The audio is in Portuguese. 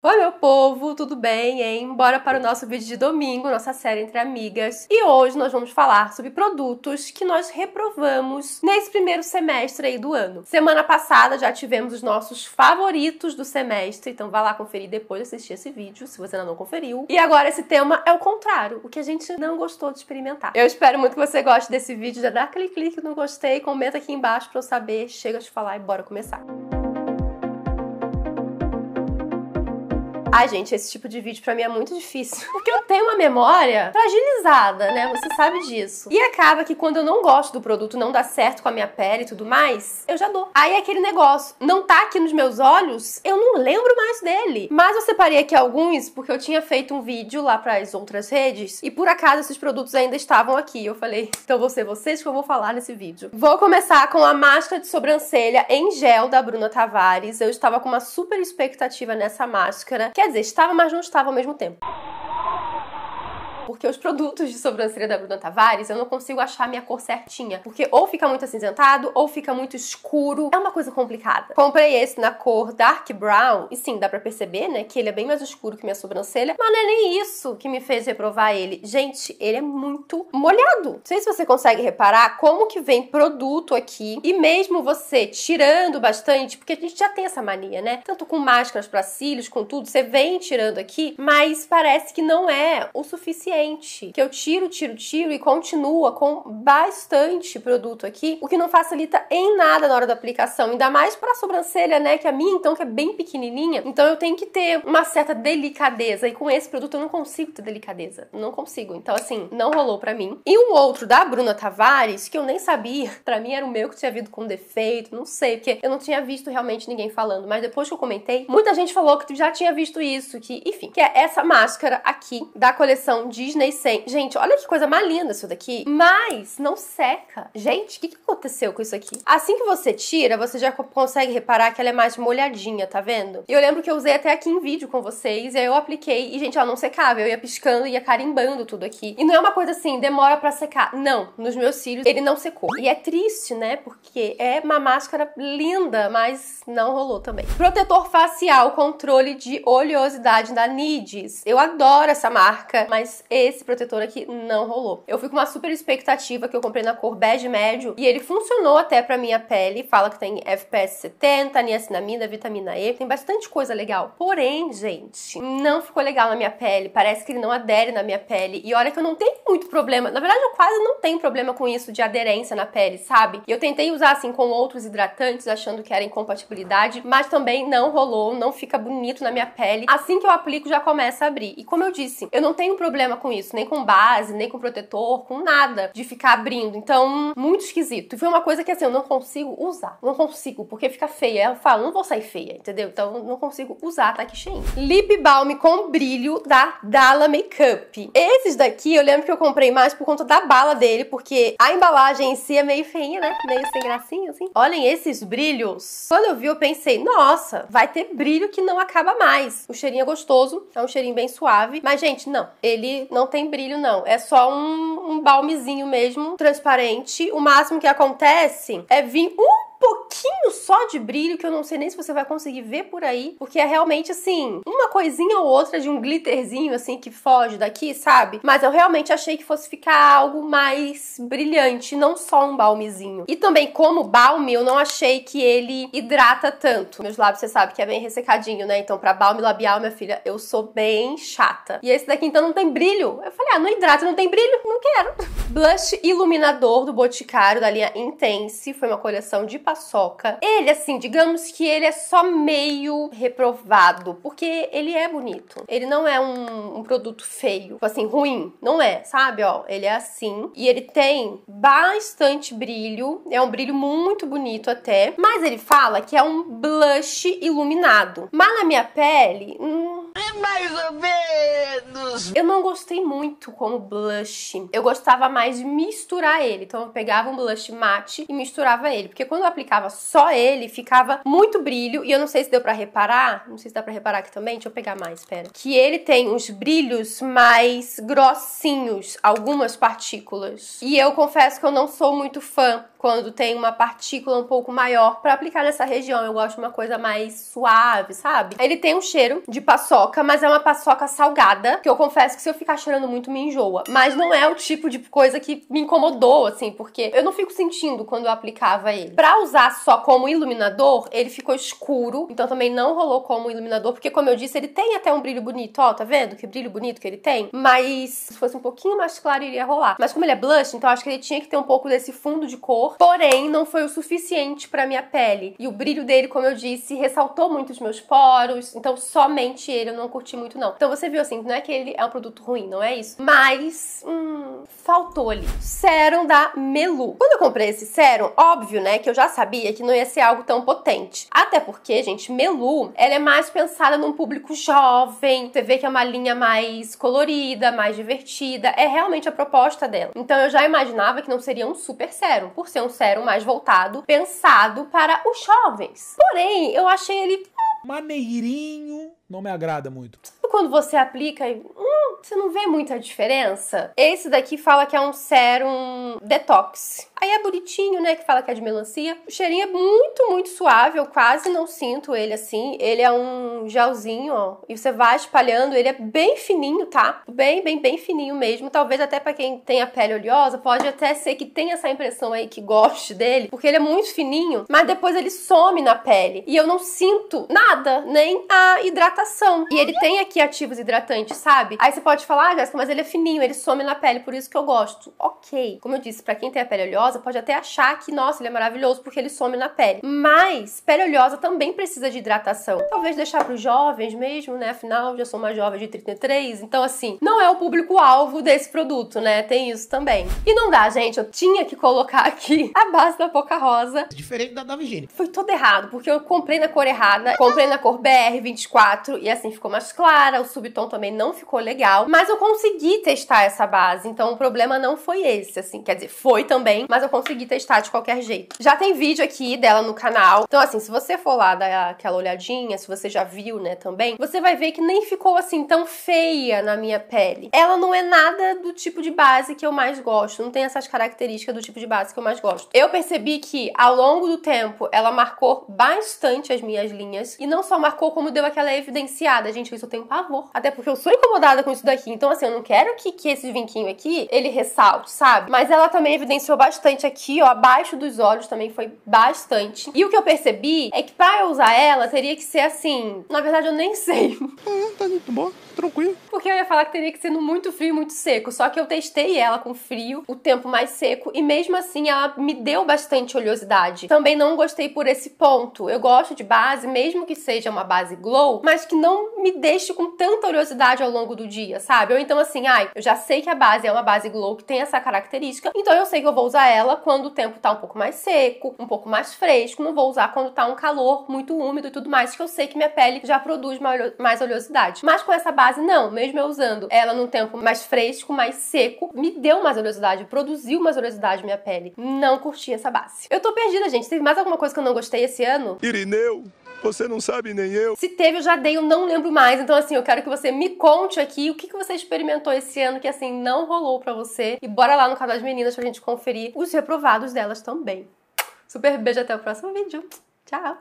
Oi, meu povo, tudo bem, hein? Bora para o nosso vídeo de domingo, nossa série entre amigas. E hoje nós vamos falar sobre produtos que nós reprovamos nesse primeiro semestre aí do ano. Semana passada já tivemos os nossos favoritos do semestre, então vá lá conferir depois assistir esse vídeo, se você ainda não conferiu. E agora esse tema é o contrário, o que a gente não gostou de experimentar. Eu espero muito que você goste desse vídeo, já dá aquele clique no gostei, comenta aqui embaixo para eu saber, chega de falar e bora começar. Música Ai, gente, esse tipo de vídeo para mim é muito difícil. Porque eu tenho uma memória fragilizada, né? Você sabe disso. E acaba que quando eu não gosto do produto, não dá certo com a minha pele e tudo mais, eu já dou. Aí é aquele negócio, não tá aqui nos meus olhos, eu não lembro mais dele. Mas eu separei aqui alguns porque eu tinha feito um vídeo lá para as outras redes e por acaso esses produtos ainda estavam aqui. Eu falei, então vou ser vocês que eu vou falar nesse vídeo. Vou começar com a máscara de sobrancelha em gel da Bruna Tavares. Eu estava com uma super expectativa nessa máscara, que é Quer dizer, estava, mas não estava ao mesmo tempo porque os produtos de sobrancelha da Bruna Tavares eu não consigo achar minha cor certinha, porque ou fica muito acinzentado ou fica muito escuro. É uma coisa complicada. Comprei esse na cor dark brown e sim, dá para perceber, né, que ele é bem mais escuro que minha sobrancelha, mas não é nem isso que me fez reprovar ele. Gente, ele é muito molhado. Não sei se você consegue reparar como que vem produto aqui e mesmo você tirando bastante, porque a gente já tem essa mania, né? Tanto com máscaras para cílios, com tudo, você vem tirando aqui, mas parece que não é o suficiente diferente. Que eu tiro, tiro, tiro e continua com bastante produto aqui, o que não facilita em nada na hora da aplicação, ainda mais para a sobrancelha, né? Que a minha, então, que é bem pequenininha, então eu tenho que ter uma certa delicadeza. E com esse produto eu não consigo ter delicadeza. Não consigo. Então, assim, não rolou para mim. E um outro da Bruna Tavares, que eu nem sabia, para mim era o meu que tinha vindo com defeito, não sei, porque eu não tinha visto realmente ninguém falando, mas depois que eu comentei, muita gente falou que já tinha visto isso, que, enfim, que é essa máscara aqui da coleção de Disney 100. Gente, olha que coisa mais linda isso daqui. Mas não seca. Gente, o que, que aconteceu com isso aqui? Assim que você tira, você já consegue reparar que ela é mais molhadinha, tá vendo? Eu lembro que eu usei até aqui em vídeo com vocês, e aí eu apliquei, e gente, ela não secava. Eu ia piscando, ia carimbando tudo aqui. E não é uma coisa assim, demora pra secar. Não, nos meus cílios ele não secou. E é triste, né? Porque é uma máscara linda, mas não rolou também. Protetor facial controle de oleosidade da Nides. Eu adoro essa marca, mas esse protetor aqui não rolou. Eu fui com uma super expectativa que eu comprei na cor bege médio e ele funcionou até pra minha pele. Fala que tem FPS 70, niacinamida, vitamina E, tem bastante coisa legal. Porém, gente, não ficou legal na minha pele, parece que ele não adere na minha pele. E olha que eu não tenho muito problema, na verdade eu quase não tenho problema com isso de aderência na pele, sabe? E eu tentei usar assim com outros hidratantes, achando que era incompatibilidade, mas também não rolou, não fica bonito na minha pele. Assim que eu aplico já começa a abrir. E como eu disse, eu não tenho problema com isso, nem com base, nem com protetor, com nada, de ficar abrindo. Então, muito esquisito. E foi uma coisa que assim, eu não consigo usar. Não consigo, porque fica feia. Eu falo, não vou sair feia, entendeu? Então, não consigo usar, tá aqui cheio. Lip Balm com brilho da Dala Makeup. Esses daqui eu lembro que eu comprei mais por conta da bala dele, porque a embalagem em si é meio feinha, né? Meio sem gracinha, assim. Olhem esses brilhos. Quando eu vi, eu pensei, nossa, vai ter brilho que não acaba mais. O cheirinho é gostoso, é um cheirinho bem suave. Mas, gente, não. Ele não tem brilho, não. É só um, um balmezinho mesmo, transparente. O máximo que acontece é vir um pouquinho só de brilho que eu não sei nem se você vai conseguir ver por aí, porque é realmente assim, uma coisinha ou outra de um glitterzinho assim que foge daqui, sabe? Mas eu realmente achei que fosse ficar algo mais brilhante, não só um balmezinho. E também como balme, eu não achei que ele hidrata tanto. Meus lábios, você sabe que é bem ressecadinho, né? Então para balme labial, minha filha, eu sou bem chata. E esse daqui então não tem brilho. Eu falei: "Ah, não hidrata, não tem brilho, não quero". Blush iluminador do Boticário, da linha Intense, foi uma coleção de paçoca. Ele, assim, digamos que ele é só meio reprovado, porque ele é bonito. Ele não é um, um produto feio, tipo assim, ruim. Não é, sabe? Ó, ele é assim. E ele tem bastante brilho, é um brilho muito bonito até. Mas ele fala que é um blush iluminado. Mas na minha pele, hum... É mais ou menos menos. Eu não gostei muito com o blush. Eu gostava mais de misturar ele. Então eu pegava um blush mate e misturava ele. Porque quando eu aplicava só ele, ficava muito brilho. E eu não sei se deu pra reparar. Não sei se dá pra reparar aqui também. Deixa eu pegar mais, pera. Que ele tem uns brilhos mais grossinhos. Algumas partículas. E eu confesso que eu não sou muito fã quando tem uma partícula um pouco maior para aplicar nessa região. Eu gosto de uma coisa mais suave, sabe? Ele tem um cheiro de paçoca, mas é uma paçoca salgada salgada, que eu confesso que se eu ficar cheirando muito me enjoa. Mas não é o tipo de coisa que me incomodou, assim, porque eu não fico sentindo quando eu aplicava ele. Pra usar só como iluminador, ele ficou escuro, então também não rolou como iluminador, porque como eu disse, ele tem até um brilho bonito, ó, tá vendo? Que brilho bonito que ele tem. Mas se fosse um pouquinho mais claro, iria rolar. Mas como ele é blush, então acho que ele tinha que ter um pouco desse fundo de cor, porém não foi o suficiente pra minha pele. E o brilho dele, como eu disse, ressaltou muito os meus poros, então somente ele eu não curti muito não. Então você viu horrível, assim, não é que ele é um produto ruim, não é isso. Mas, hum, faltou ali. Serum da Melu. Quando eu comprei esse serum, óbvio, né, que eu já sabia que não ia ser algo tão potente. Até porque, gente, Melu, ela é mais pensada num público jovem. Você vê que é uma linha mais colorida, mais divertida. É realmente a proposta dela. Então eu já imaginava que não seria um super serum, por ser um serum mais voltado, pensado para os jovens. Porém, eu achei ele hum, maneirinho, não me agrada muito quando você aplica, hum, você não vê muita diferença. Esse daqui fala que é um sérum detox. Aí é bonitinho, né? Que fala que é de melancia. O cheirinho é muito, muito suave. Eu quase não sinto ele assim. Ele é um gelzinho, ó. E você vai espalhando. Ele é bem fininho, tá? Bem, bem, bem fininho mesmo. Talvez até para quem tem a pele oleosa, pode até ser que tenha essa impressão aí que goste dele. Porque ele é muito fininho. Mas depois ele some na pele. E eu não sinto nada, nem a hidratação. E ele tem aqui ativos hidratantes, sabe? Aí você pode falar, ah, Jéssica, mas ele é fininho, ele some na pele, por isso que eu gosto. Ok. Como eu disse, para quem tem a pele oleosa, pode até achar que, nossa, ele é maravilhoso porque ele some na pele. Mas pele oleosa também precisa de hidratação. Talvez deixar para os jovens mesmo, né? Afinal, já sou uma jovem de 33, então assim, não é o público-alvo desse produto, né? Tem isso também. E não dá, gente, eu tinha que colocar aqui a base da Poca Rosa. Diferente da da Virginia. Foi todo errado, porque eu comprei na cor errada, comprei na cor BR24 e assim ficou mais clara, o subtom também não ficou legal tal. Mas eu consegui testar essa base, então o problema não foi esse, assim. Quer dizer, foi também, mas eu consegui testar de qualquer jeito. Já tem vídeo aqui dela no canal. Então, assim, se você for lá dar aquela olhadinha, se você já viu, né, também, você vai ver que nem ficou assim tão feia na minha pele. Ela não é nada do tipo de base que eu mais gosto, não tem essas características do tipo de base que eu mais gosto. Eu percebi que ao longo do tempo ela marcou bastante as minhas linhas e não só marcou como deu aquela evidenciada. Gente, isso eu tenho pavor. Até porque eu sou incomodada com isso daqui. Então, assim, eu não quero que, que esse vinquinho aqui, ele ressalte, sabe? Mas ela também evidenciou bastante aqui, ó, abaixo dos olhos também foi bastante. E o que eu percebi é que pra eu usar ela, teria que ser assim... Na verdade, eu nem sei. É, tá muito bom, tranquilo. Porque eu ia falar que teria que ser no muito frio e muito seco. Só que eu testei ela com frio, o tempo mais seco, e mesmo assim ela me deu bastante oleosidade. Também não gostei por esse ponto. Eu gosto de base, mesmo que seja uma base glow, mas que não me deixe com tanta oleosidade ao longo do dia, dia, sabe? Ou então assim, ai, eu já sei que a base é uma base glow que tem essa característica, então eu sei que eu vou usar ela quando o tempo tá um pouco mais seco, um pouco mais fresco, não vou usar quando tá um calor muito úmido e tudo mais, que eu sei que minha pele já produz mais oleosidade. Mas com essa base, não, mesmo eu usando ela num tempo mais fresco, mais seco, me deu mais oleosidade, produziu mais oleosidade minha pele. Não curti essa base. Eu tô perdida, gente. Teve mais alguma coisa que eu não gostei esse ano? Irineu! Você não sabe nem eu. Se teve, eu já dei, eu não lembro mais. Então, assim, eu quero que você me conte aqui o que, que você experimentou esse ano que, assim, não rolou para você. E bora lá no canal das meninas pra gente conferir os reprovados delas também. Super beijo, até o próximo vídeo. Tchau!